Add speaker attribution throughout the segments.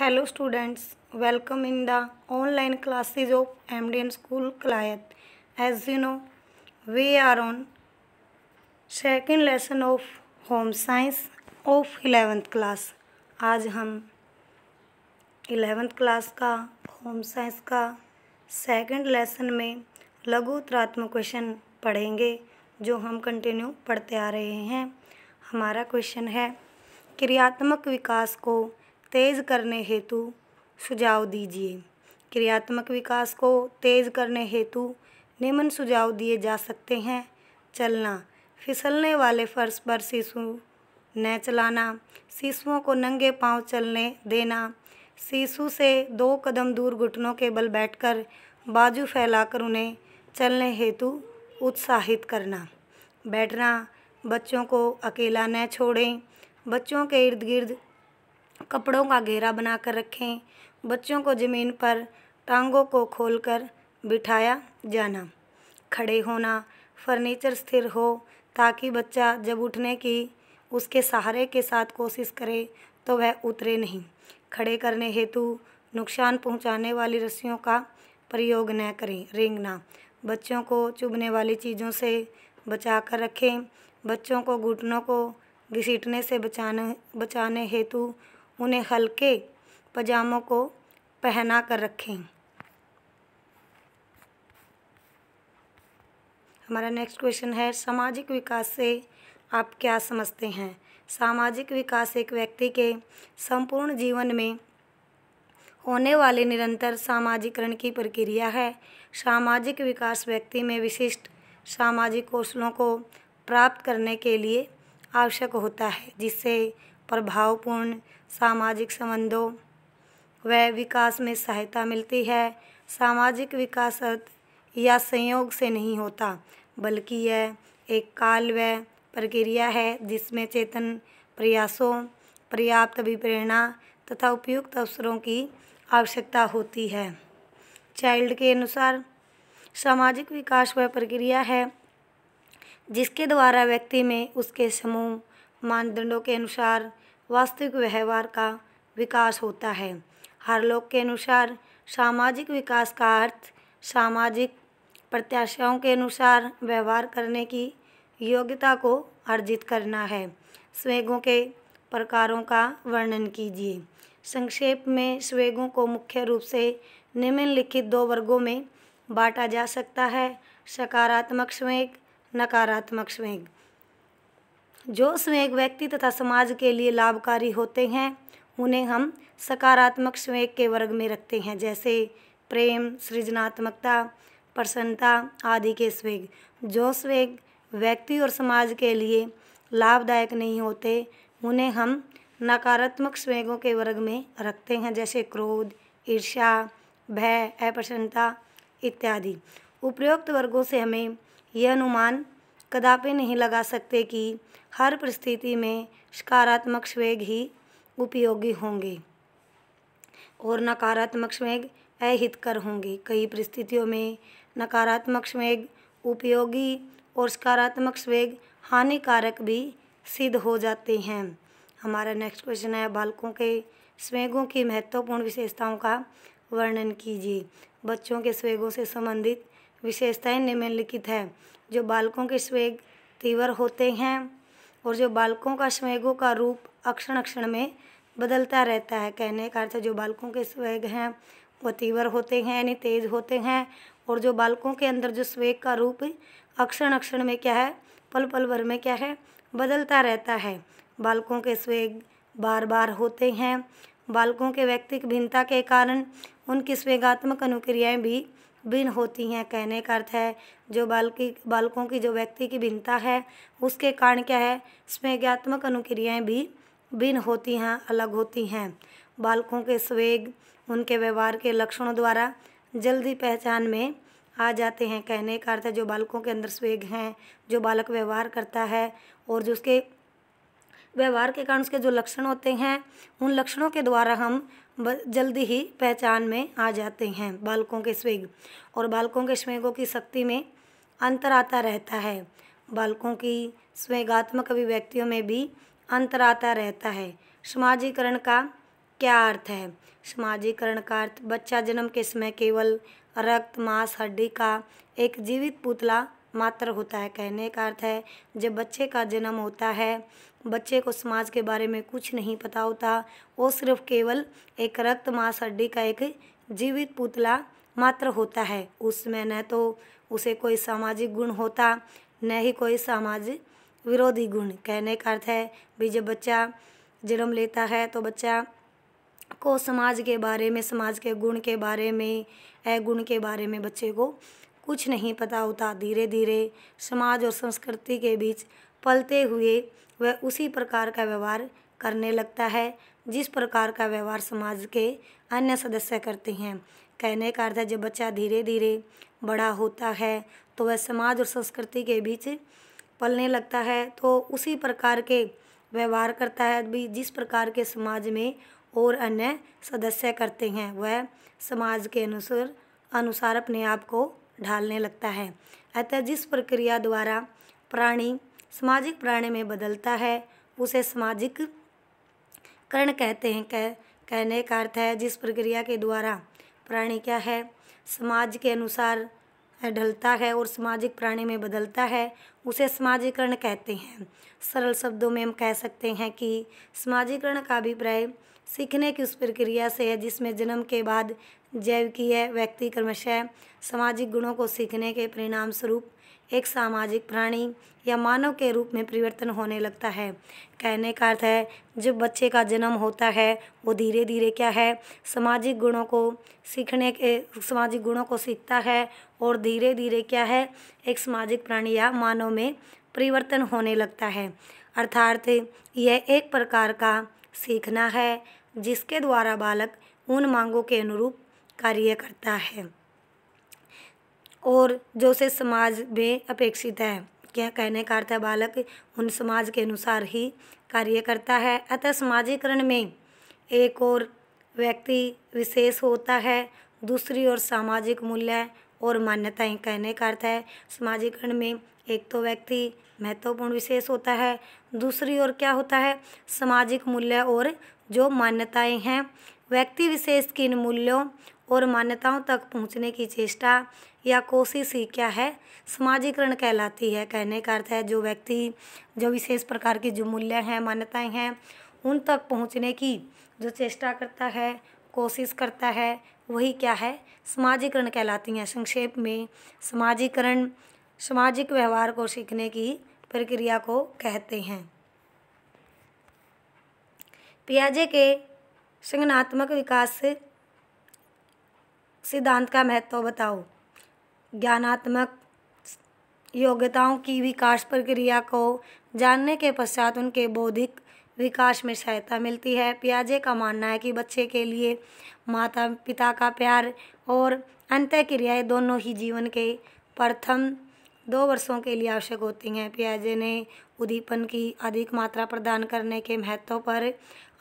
Speaker 1: hello students welcome in the online classes of M D N school क्लायत as you know we are on second lesson of home science of eleventh class आज हम eleventh class का home science का second lesson में लघु उत्तरात्मक question पढ़ेंगे जो हम कंटिन्यू पढ़ते आ रहे हैं हमारा क्वेश्चन है क्रियात्मक विकास को तेज़ करने हेतु सुझाव दीजिए क्रियात्मक विकास को तेज़ करने हेतु निम्न सुझाव दिए जा सकते हैं चलना फिसलने वाले फर्श पर शिशु न चलाना शिशुओं को नंगे पांव चलने देना शिशु से दो कदम दूर घुटनों के बल बैठकर बाजू फैलाकर उन्हें चलने हेतु उत्साहित करना बैठना बच्चों को अकेला न छोड़ें बच्चों के इर्द गिर्द कपड़ों का घेरा बनाकर रखें बच्चों को ज़मीन पर टांगों को खोलकर बिठाया जाना खड़े होना फर्नीचर स्थिर हो ताकि बच्चा जब उठने की उसके सहारे के साथ कोशिश करे तो वह उतरे नहीं खड़े करने हेतु नुकसान पहुंचाने वाली रस्सियों का प्रयोग न करें रेंगना बच्चों को चुभने वाली चीज़ों से बचा कर रखें बच्चों को घुटनों को घसीटने से बचाने बचाने हेतु उन्हें हल्के पजामों को पहना कर रखें हमारा नेक्स्ट क्वेश्चन है सामाजिक विकास से आप क्या समझते हैं सामाजिक विकास एक व्यक्ति के संपूर्ण जीवन में होने वाले निरंतर सामाजिकरण की प्रक्रिया है सामाजिक विकास व्यक्ति में विशिष्ट सामाजिक कौशलों को प्राप्त करने के लिए आवश्यक होता है जिससे प्रभावपूर्ण सामाजिक संबंधों व विकास में सहायता मिलती है सामाजिक विकास या संयोग से नहीं होता बल्कि यह एक काल व प्रक्रिया है जिसमें चेतन प्रयासों पर्याप्त अभिप्रेरणा तथा उपयुक्त अवसरों की आवश्यकता होती है चाइल्ड के अनुसार सामाजिक विकास वह प्रक्रिया है जिसके द्वारा व्यक्ति में उसके समूह मानदंडों के अनुसार वास्तविक व्यवहार का विकास होता है हर लोक के अनुसार सामाजिक विकास का अर्थ सामाजिक प्रत्याशाओं के अनुसार व्यवहार करने की योग्यता को अर्जित करना है स्वेगों के प्रकारों का वर्णन कीजिए संक्षेप में स्वेगों को मुख्य रूप से निम्नलिखित दो वर्गों में बांटा जा सकता है सकारात्मक स्वेग नकारात्मक स्वेग जो स्वेग व्यक्ति तथा समाज के लिए लाभकारी होते हैं उन्हें हम सकारात्मक स्वेग के वर्ग में रखते हैं जैसे प्रेम सृजनात्मकता प्रसन्नता आदि के स्वेग जो स्वेग व्यक्ति और समाज के लिए लाभदायक नहीं होते उन्हें हम नकारात्मक स्वेगों के वर्ग में रखते हैं जैसे क्रोध ईर्ष्या भय अप्रसन्नता इत्यादि उपयुक्त वर्गों से हमें यह अनुमान कदापि नहीं लगा सकते कि हर परिस्थिति में सकारात्मक स्वेग ही उपयोगी होंगे और नकारात्मक स्वेग अहितकर होंगे कई परिस्थितियों में नकारात्मक स्वेग उपयोगी और सकारात्मक स्वेग हानिकारक भी सिद्ध हो जाते हैं हमारा नेक्स्ट क्वेश्चन है बालकों के स्वेगों की महत्वपूर्ण विशेषताओं का वर्णन कीजिए बच्चों के स्वेगों से संबंधित विशेषताएं निम्नलिखित है जो बालकों के स्वेग तीव्र होते हैं और जो बालकों का स्वेगों का रूप अक्षण अक्षण में बदलता रहता है कहने का अर्थ जो बालकों के स्वेग हैं वो तीव्र होते हैं यानी तेज होते हैं और जो बालकों के अंदर जो स्वेग का रूप अक्षण अक्षण में क्या है पल पल भर में क्या है बदलता रहता है बालकों के स्वेग बार बार होते हैं बालकों के व्यक्तिक भिन्नता के कारण उनकी स्वेगात्मक अनुक्रियाएं भी भिन्न होती हैं कहने का अर्थ है जो बाल की बालकों की जो व्यक्ति की भिन्नता है उसके कारण क्या है इसमें अनुक्रियाएँ भी भिन्न होती हैं अलग होती हैं बालकों के स्वेग उनके व्यवहार के लक्षणों द्वारा जल्दी पहचान में आ जाते हैं कहने का अर्थ है जो बालकों के अंदर स्वेग हैं जो बालक व्यवहार करता है और जो उसके व्यवहार के कारण उसके जो लक्षण होते हैं उन लक्षणों के द्वारा हम जल्दी ही पहचान में आ जाते हैं बालकों के स्वेग और बालकों के स्वेगों की शक्ति में अंतर आता रहता है बालकों की स्वेगात्मक अभिव्यक्तियों में भी अंतर आता रहता है समाजीकरण का क्या अर्थ है समाजीकरण का अर्थ बच्चा जन्म के समय केवल रक्त मांस हड्डी का एक जीवित पुतला मात्र होता है कहने का अर्थ है जब बच्चे का जन्म होता है बच्चे को समाज के बारे में कुछ नहीं पता होता वो सिर्फ केवल एक रक्त मांस हड्डी का एक जीवित पुतला मात्र होता है उसमें न तो उसे कोई सामाजिक गुण होता न ही कोई सामाजिक विरोधी गुण कहने का अर्थ है भी जब बच्चा जन्म लेता है तो बच्चा को समाज के बारे में समाज के गुण के बारे में गुण के बारे में बच्चे को कुछ नहीं पता होता धीरे धीरे समाज और संस्कृति के बीच पलते हुए वह उसी प्रकार का व्यवहार करने लगता है जिस प्रकार का व्यवहार समाज के अन्य सदस्य करते हैं कहने का अर्थ है जब बच्चा धीरे धीरे बड़ा होता है तो वह समाज और संस्कृति के बीच पलने लगता है तो उसी प्रकार के व्यवहार करता है भी जिस प्रकार के समाज में और अन्य सदस्य करते हैं वह समाज के अनुसार अनुसार अपने आप को ढालने लगता है अतः जिस प्रक्रिया द्वारा प्राणी सामाजिक प्राणी में बदलता है उसे सामाजिक करण कहते हैं कह कहने का अर्थ है जिस प्रक्रिया के द्वारा प्राणी क्या है समाज के अनुसार ढलता है और सामाजिक प्राणी में बदलता है उसे समाजीकरण कहते हैं सरल शब्दों में हम कह सकते हैं कि समाजीकरण का अभिप्राय सीखने की उस प्रक्रिया से है जिसमें जन्म के बाद जैव की है व्यक्ति क्रमशः सामाजिक गुणों को सीखने के परिणाम स्वरूप एक सामाजिक प्राणी या मानव के रूप में परिवर्तन होने लगता है कहने का अर्थ है जब बच्चे का जन्म होता है वो धीरे धीरे क्या है सामाजिक गुणों को सीखने के सामाजिक गुणों को सीखता है और धीरे धीरे क्या है एक सामाजिक प्राणी या मानव में परिवर्तन होने लगता है अर्थात यह एक प्रकार का सीखना है जिसके द्वारा बालक उन मांगों के अनुरूप कार्य करता है और जो से समाज में अपेक्षित है क्या कहने का अर्थ है बालक उन समाज के अनुसार ही कार्य करता है अतः समाजीकरण में एक और व्यक्ति विशेष होता है दूसरी ओर सामाजिक मूल्य और मान्यताएं कहने का अर्थ है सामाजिकरण में एक तो व्यक्ति महत्वपूर्ण विशेष होता है दूसरी ओर क्या होता है सामाजिक मूल्य और जो मान्यताएं हैं व्यक्ति विशेष की इन मूल्यों और मान्यताओं तक पहुंचने की चेष्टा या कोशिश ही क्या है समाजीकरण कहलाती है कहने का अर्थ है जो व्यक्ति जो विशेष प्रकार के जो मूल्य हैं मान्यताएं हैं उन तक पहुंचने की जो चेष्टा करता है कोशिश करता है वही क्या है समाजीकरण कहलाती हैं संक्षेप में समाजीकरण सामाजिक व्यवहार को सीखने की प्रक्रिया को कहते हैं पियाजे के संगनात्मक विकास सिद्धांत का महत्व बताओ ज्ञानात्मक योग्यताओं की विकास प्रक्रिया को जानने के पश्चात उनके बौद्धिक विकास में सहायता मिलती है पियाजे का मानना है कि बच्चे के लिए माता पिता का प्यार और क्रियाएँ दोनों ही जीवन के प्रथम दो वर्षों के लिए आवश्यक होती हैं पियाजे ने उद्दीपन की अधिक मात्रा प्रदान करने के महत्व पर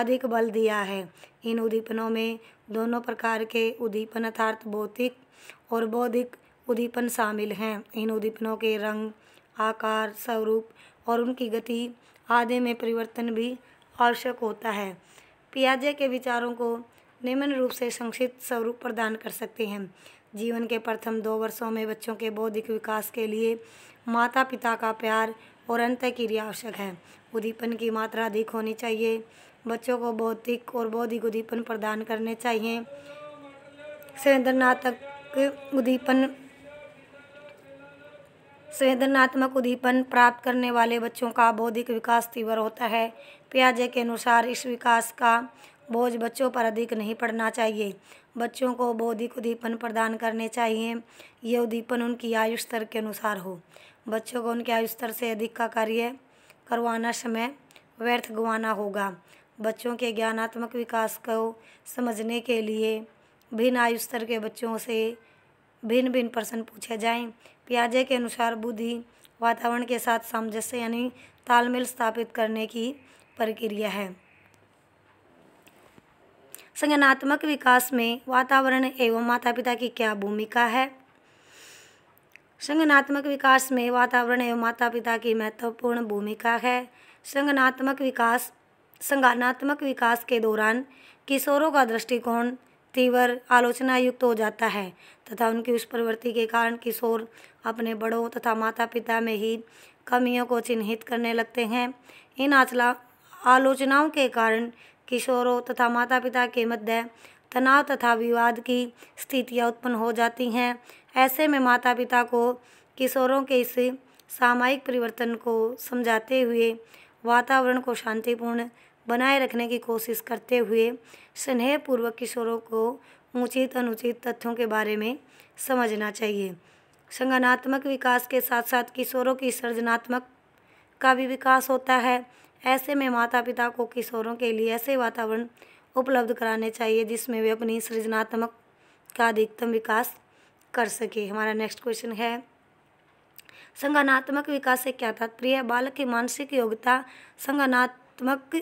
Speaker 1: अधिक बल दिया है इन उद्दीपनों में दोनों प्रकार के उद्दीपन अर्थात भौतिक और बौद्धिक उद्दीपन शामिल हैं इन उद्दीपनों के रंग आकार स्वरूप और उनकी गति आदि में परिवर्तन भी आवश्यक होता है पियाजे के विचारों को निम्न रूप से संक्षिप्त स्वरूप प्रदान कर सकते हैं जीवन के प्रथम दो वर्षों में बच्चों के बौद्धिक विकास के लिए माता पिता का प्यार और अंत क्रिया आवश्यक है उद्दीपन की मात्रा अधिक होनी चाहिए बच्चों को बौद्धिक और बौद्धिक उद्दीपन प्रदान करने चाहिए संवेदनात्मक उद्दीपन संवेदनात्मक उद्दीपन प्राप्त करने वाले बच्चों का बौद्धिक विकास तीव्र होता है प्याजे के अनुसार इस विकास का बोझ बच्चों पर अधिक नहीं पड़ना चाहिए बच्चों को बौद्धिक उद्दीपन प्रदान करने चाहिए यह उद्दीपन उनकी आयु स्तर के अनुसार हो बच्चों को उनके आयु स्तर से अधिक का कार्य करवाना समय व्यर्थ गंवाना होगा बच्चों के ज्ञानात्मक विकास को समझने के लिए भिन्न आयु स्तर के बच्चों से भिन्न भिन्न प्रश्न पूछे जाएं प्याजे के अनुसार बुद्धि वातावरण के साथ सामंजस्य यानी तालमेल स्थापित करने की प्रक्रिया है संज्ञानात्मक विकास में वातावरण एवं माता पिता की क्या भूमिका है संज्ञानात्मक विकास में वातावरण एवं माता पिता की महत्वपूर्ण भूमिका है संज्ञानात्मक विकास संज्ञानात्मक विकास के दौरान किशोरों का दृष्टिकोण तीव्र आलोचना युक्त हो जाता है तथा उनकी उस प्रवृत्ति के कारण किशोर अपने बड़ों तथा माता पिता में ही कमियों को चिन्हित करने लगते हैं इन आचला आलोचनाओं के कारण किशोरों तथा माता पिता के मध्य तनाव तथा विवाद की स्थितियां उत्पन्न हो जाती हैं ऐसे में माता पिता को किशोरों के इस सामायिक परिवर्तन को समझाते हुए वातावरण को शांतिपूर्ण बनाए रखने की कोशिश करते हुए स्नेहपूर्वक किशोरों को उचित अनुचित तथ्यों के बारे में समझना चाहिए संज्ञानात्मक विकास के साथ साथ किशोरों की सृजनात्मक का भी विकास होता है ऐसे में माता पिता को किशोरों के लिए ऐसे वातावरण उपलब्ध कराने चाहिए जिसमें वे अपनी सृजनात्मक का अधिकतम विकास कर सके हमारा नेक्स्ट क्वेश्चन है संगनात्मक विकास से क्या तात्पर्य है बालक की मानसिक योग्यता संगनात्मक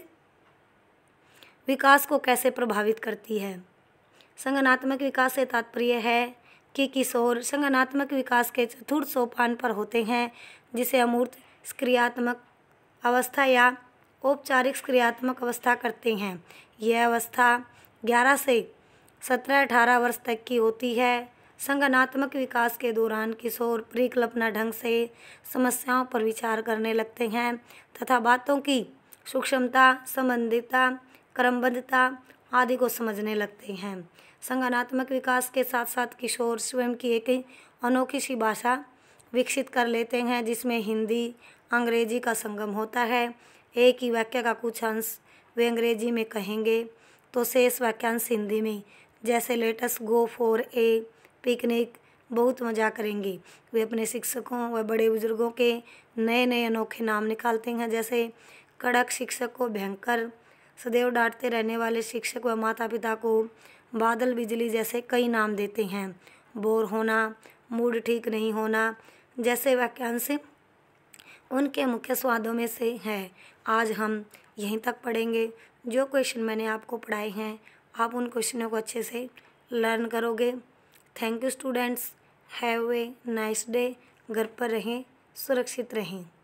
Speaker 1: विकास को कैसे प्रभावित करती है संगनात्मक विकास से तात्पर्य है कि किशोर संगनात्मक विकास के चतुर्थ सोपान पर होते हैं जिसे अमूर्त क्रियात्मक अवस्था या औपचारिक क्रियात्मक अवस्था करते हैं यह अवस्था ग्यारह से सत्रह अठारह वर्ष तक की होती है संगनात्मक विकास के दौरान किशोर परिकल्पना ढंग से समस्याओं पर विचार करने लगते हैं तथा बातों की सूक्ष्मता संबंधिता क्रमबद्धता आदि को समझने लगते हैं संगनात्मक विकास के साथ साथ किशोर स्वयं की एक अनोखी सी भाषा विकसित कर लेते हैं जिसमें हिंदी अंग्रेजी का संगम होता है एक ही वाक्य का कुछ अंश वे अंग्रेजी में कहेंगे तो शेष वाक्यांश हिंदी में जैसे let's go for a picnic बहुत मज़ा करेंगे वे अपने शिक्षकों व बड़े बुजुर्गों के नए नए अनोखे नाम निकालते हैं जैसे कड़क शिक्षक को भयंकर सदैव डांटते रहने वाले शिक्षक व माता पिता को बादल बिजली जैसे कई नाम देते हैं बोर होना मूड ठीक नहीं होना जैसे वाक्यांश उनके मुख्य स्वादों में से है आज हम यहीं तक पढ़ेंगे जो क्वेश्चन मैंने आपको पढ़ाए हैं आप उन क्वेश्चनों को अच्छे से लर्न करोगे thank you students have a nice day घर पर रहें सुरक्षित रहें